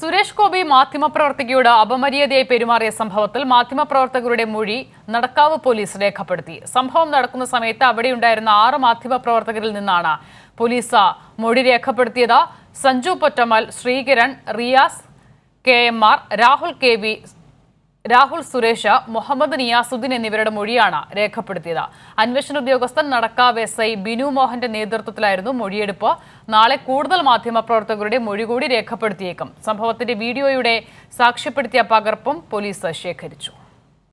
സുരേഷ് ഗോപി മാധ്യമപ്രവർത്തകയോട് അപമര്യാദയായി പെരുമാറിയ സംഭവത്തിൽ മാധ്യമപ്രവർത്തകരുടെ മൊഴി നടക്കാവ് പോലീസ് രേഖപ്പെടുത്തി സംഭവം നടക്കുന്ന സമയത്ത് അവിടെയുണ്ടായിരുന്ന ആറ് മാധ്യമപ്രവർത്തകരിൽ നിന്നാണ് പോലീസ് മൊഴി രേഖപ്പെടുത്തിയത് Sanju Pottammal Sreekaran Riyas K M R Rahul K V Rahul Suresh Muhammad Niyasudheen എന്നിവരുടെ മൊഴിയാണ് രേഖപ്പെടുത്തിയത് അന്വേഷണ ഉദ്യോഗസ്ഥൻ നടക്കാവ് എസ് ഐ ബിനു മോഹന്റെ നേതൃത്വത്തിലായിരുന്നു മൊഴിയെടുപ്പ് നാളെ കൂടുതൽ മാധ്യമപ്രവർത്തകരുടെ മൊഴി കൂടി രേഖപ്പെടുത്തിയേക്കും സംഭവത്തിന്റെ വീഡിയോയുടെ സാക്ഷ്യപ്പെടുത്തിയ പകർപ്പും പോലീസ് ശേഖരിച്ചു